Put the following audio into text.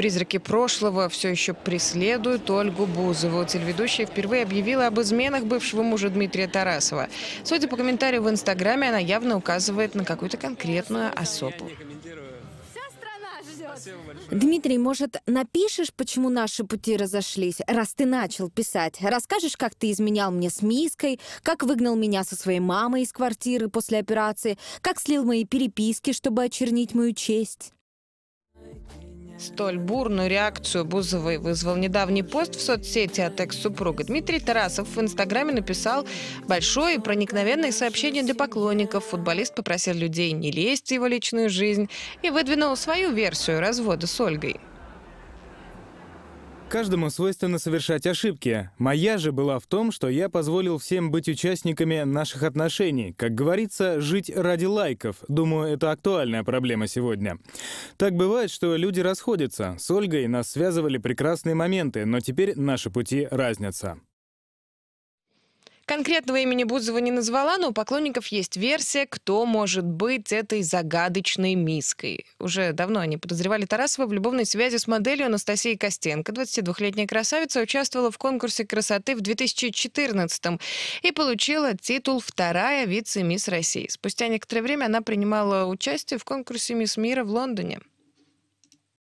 Призраки прошлого все еще преследуют Ольгу Бузову. Телеведущая впервые объявила об изменах бывшего мужа Дмитрия Тарасова. Судя по комментарию в Инстаграме, она явно указывает на какую-то конкретную особу. Дмитрий, может, напишешь, почему наши пути разошлись, раз ты начал писать? Расскажешь, как ты изменял мне с Миской, как выгнал меня со своей мамой из квартиры после операции, как слил мои переписки, чтобы очернить мою честь? Столь бурную реакцию Бузовой вызвал недавний пост в соцсети от экс-супруга. Дмитрий Тарасов в Инстаграме написал большое и проникновенное сообщение для поклонников. Футболист попросил людей не лезть в его личную жизнь и выдвинул свою версию развода с Ольгой. Каждому свойственно совершать ошибки. Моя же была в том, что я позволил всем быть участниками наших отношений. Как говорится, жить ради лайков. Думаю, это актуальная проблема сегодня. Так бывает, что люди расходятся. С Ольгой нас связывали прекрасные моменты, но теперь наши пути разнятся. Конкретного имени Бузова не назвала, но у поклонников есть версия, кто может быть этой загадочной миской. Уже давно они подозревали Тарасова в любовной связи с моделью Анастасией Костенко. 22-летняя красавица участвовала в конкурсе красоты в 2014 и получила титул «Вторая вице-мисс России». Спустя некоторое время она принимала участие в конкурсе «Мисс Мира» в Лондоне.